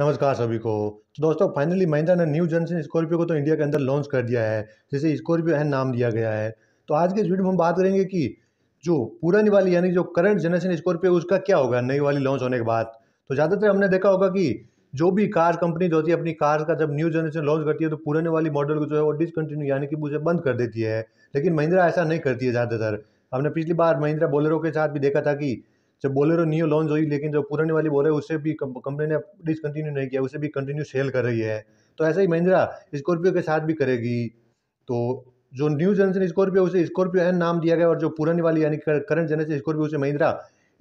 नमस्कार सभी को तो दोस्तों फाइनली महिंद्रा ने न्यू जनरेशन स्कॉर्पियो को तो इंडिया के अंदर लॉन्च कर दिया है जिसे स्कॉर्पियो एन नाम दिया गया है तो आज के इस वीडियो में हम बात करेंगे कि जो पुरानी वाली यानी जो करंट जनरेशन स्कॉर्पियो उसका क्या होगा नई वाली लॉन्च होने के बाद तो ज़्यादातर हमने देखा होगा कि जो भी कार कंपनी जो होती है अपनी कार का जब न्यू जनरेशन लॉन्च करती है तो पुराने वाली मॉडल को जो है वो डिसकंटिन्यू यानी कि मुझे बंद कर देती है लेकिन महिंद्रा ऐसा नहीं करती है ज़्यादातर हमने पिछली बार महिंद्रा बोलेरो के साथ भी देखा था कि जब बोलेरो न्यू लॉन्च हुई लेकिन जो पुराने वाली बोले उसे भी कंपनी ने डिसकंटिन्यू नहीं किया उसे भी कंटिन्यू सेल कर रही है तो ऐसा ही महिंद्रा स्कॉर्पियो के साथ भी करेगी तो जो न्यू जनरेशन स्कॉर्पियो उसे स्कॉर्पियो एन नाम दिया गया और जो पुरानी वाली यानी करंट जनरेशन स्कॉर्पियो उसे महिंद्रा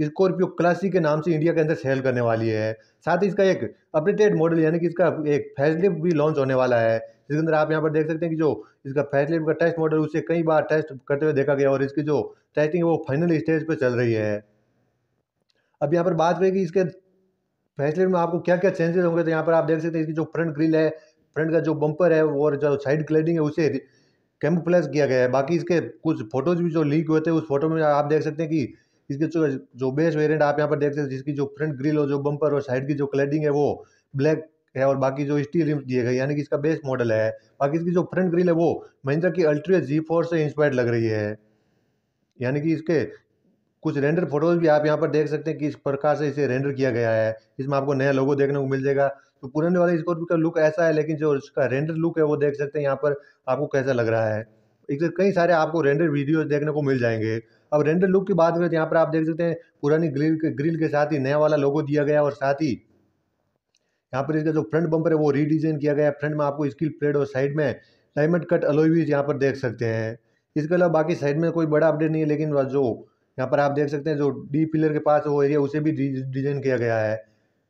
स्कॉर्पियो क्लासिक के नाम से इंडिया के अंदर सेल करने वाली है साथ ही इसका एक अपडेटेड मॉडल यानी कि इसका एक फैसलिप भी लॉन्च होने वाला है जिसके अंदर आप यहाँ पर देख सकते हैं कि जो इसका फैसलिप का टेस्ट मॉडल उसे कई बार टेस्ट करते हुए देखा गया और इसकी जो टेस्टिंग है वो फाइनल स्टेज पर चल रही है अब यहाँ पर बात करें कि इसके फैसले में आपको क्या क्या चेंजेस होंगे तो यहाँ पर आप देख सकते हैं इसकी जो फ्रंट ग्रिल है फ्रंट का जो बम्पर है और जो साइड क्लेडिंग है उसे कैम्प्लेस किया गया है बाकी इसके कुछ फोटोज भी जो लीक हुए थे उस फोटो में आप देख सकते हैं कि इसके जो जो बेस वेरियंट आप यहाँ पर देख सकते हैं जिसकी जो फ्रंट ग्रिल और जो बम्पर और साइड की जो क्लेडिंग है वो ब्लैक है और बाकी जो स्टील रिम्स दिए गए यानी कि इसका बेस मॉडल है बाकी इसकी जो फ्रंट ग्रिल है वो महिंद्रा की अल्ट्रिया जी फोर से इंस्पायर्ड लग रही है यानी कि इसके कुछ रेंडर फोटोज़ भी आप यहाँ पर देख सकते हैं कि इस प्रकार से इसे रेंडर किया गया है इसमें आपको नया लोगो देखने को मिल जाएगा तो पुराने वाले स्कॉर्पियो का लुक ऐसा है लेकिन जो इसका रेंडर लुक है वो देख सकते हैं यहाँ पर आपको कैसा लग रहा है एक तो कई सारे आपको रेंडर वीडियोज देखने को मिल जाएंगे अब रेंडर लुक की बात करें तो यहाँ पर आप देख सकते हैं पुरानी ग्रिल के ग्रिल के साथ ही नया वाला लोगो दिया गया और साथ ही यहाँ पर इसका जो फ्रंट बम्पर है वो रीडिजाइन किया गया है फ्रंट में आपको स्किल प्लेट और साइड में डायमंड कट अलोईवीज यहाँ पर देख सकते हैं इसके अलावा बाकी साइड में कोई बड़ा अपडेट नहीं है लेकिन जो यहाँ पर आप देख सकते हैं जो डी पिलर के पास वो एरिया उसे भी डिजाइन किया गया है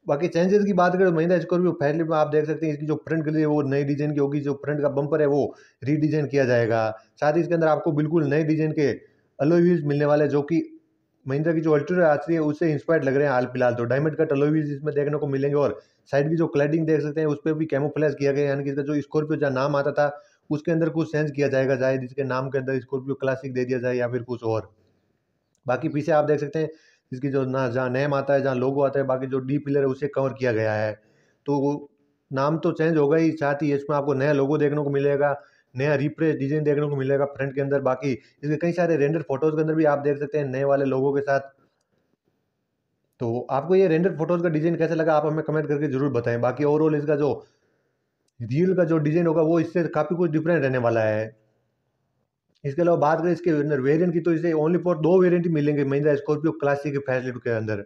बाकी चेंजेस की बात करें महिंदा स्कॉर्पियो फाइनली में आप देख सकते हैं इसकी जो फ्रंट गली है वो नई डिजाइन की होगी जो फ्रंट का बम्पर है वो रीडिजाइन किया जाएगा साथ ही इसके अंदर आपको बिल्कुल नए डिजाइन के अलोई व्हील्स मिलने वाले जो कि महिंद्रा की जो अल्ट्रा आती है उससे इंस्पायर्ड लग रहे हैं हाल फिलहाल तो डायमंड कट अलोई व्हील्स इसमें देखने को मिलेंगे और साइड की जो क्लैडिंग देख सकते हैं उस पर भी फ्लैश किया गया यानी कि इसका जो स्कॉर्पियो जहाँ नाम आता था उसके अंदर कुछ चेंज किया जाएगा चाहे जिसके नाम के अंदर स्कॉर्पियो क्लासिक दे दिया जाए या फिर कुछ और बाकी पीछे आप देख सकते हैं इसकी जो ना जहाँ नेम आता है जहाँ लोगो आता है बाकी जो डी पिलर है उसे कवर किया गया है तो नाम तो चेंज होगा ही साथ ही इसमें आपको नया लोगो देखने को मिलेगा नया रिप्रेस डिजाइन देखने को मिलेगा फ्रंट के अंदर बाकी इसके कई सारे रेंडर फोटोज के अंदर भी आप देख सकते हैं नए वाले लोगों के साथ तो आपको ये रेंडर फोटोज का डिजाइन कैसे लगा आप हमें कमेंट करके जरूर बताएं बाकी ओवरऑल इसका जो रियल का जो डिजाइन होगा वो इससे काफ़ी कुछ डिफरेंट रहने वाला है इसके अलावा बात करें इसके अंदर वेरियंट की तो इसे ओनली फॉर दो वेरियंट ही मिलेंगे महिंद्रा स्कॉर्पियो क्लासिक के फैसिलिटी के अंदर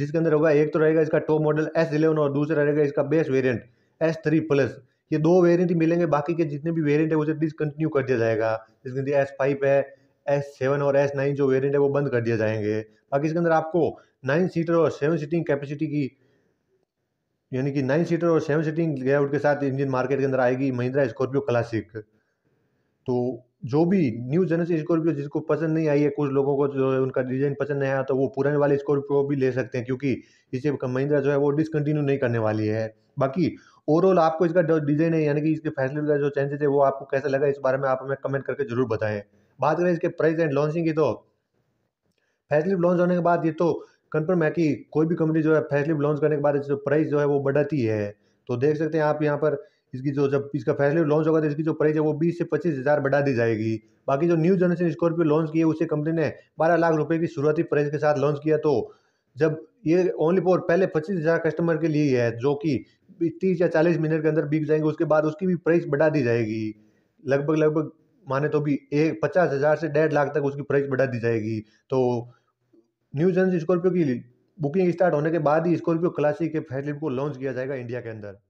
जिसके अंदर होगा एक तो रहेगा इसका टॉप मॉडल एस इलेवन और दूसरा रहेगा इसका best variant S three plus ये दो वेरियंट ही मिलेंगे बाकी के जितने भी वेरियंट है उसे डिसकंटिन्यू कर दिया जाएगा जिसके अंदर एस फाइव है एस सेवन और एस नाइन जो वेरियंट है वो बंद कर दिया जाएंगे बाकी इसके अंदर आपको नाइन सीटर और सेवन सीटिंग कैपेसिटी की यानी कि नाइन सीटर और सेवन सीटिंग लेआउट के साथ इंजन मार्केट के अंदर आएगी महिंद्रा स्कॉर्पियो क्लासिक तो जो भी न्यू जनरेशन स्कॉर्पियो जिसको पसंद नहीं आई है कुछ लोगों को जो है उनका डिजाइन पसंद नहीं आया तो वो पुराने वाले स्कॉर्पियो भी ले सकते हैं क्योंकि इसे महिंद्रा जो है वो डिसकंटिन्यू नहीं करने वाली है बाकी ओवरऑल आपको इसका डिजाइन है यानी कि इसके फैसले का जो चेंजेस है वो आपको कैसा लगा इस बारे में आप हमें कमेंट करके जरूर बताएं बात करें इसके प्राइस एंड लॉन्चिंग की तो फैसलिप लॉन्च होने के बाद ये तो कन्फर्म है कि कोई भी कंपनी जो है फैसलिप लॉन्च करने के बाद जो प्राइस जो है वो बढ़ाती है तो देख सकते हैं आप यहाँ पर इसकी जो जब इसका फैसले लॉन्च होगा तो इसकी जो प्राइस है वो बीस से पच्चीस हज़ार बढ़ा दी जाएगी बाकी जो न्यू जनरेशन स्कॉर्पियो लॉन्च किए उसे कंपनी ने बारह लाख रुपये की शुरुआती प्राइस के साथ लॉन्च किया तो जब ये ओनली फॉर पहले पच्चीस हज़ार कस्टमर के लिए है जो कि तीस या चालीस मिनट के अंदर बिक जाएंगे उसके बाद उसकी भी प्राइस बढ़ा दी जाएगी लगभग लगभग माने तो भी एक पचास हज़ार से डेढ़ लाख तक उसकी प्राइस बढ़ा दी जाएगी तो न्यू जनरेशन स्कॉर्पियो की बुकिंग स्टार्ट होने के बाद ही स्कॉर्पियो क्लासिक के फैसले को लॉन्च किया जाएगा इंडिया के अंदर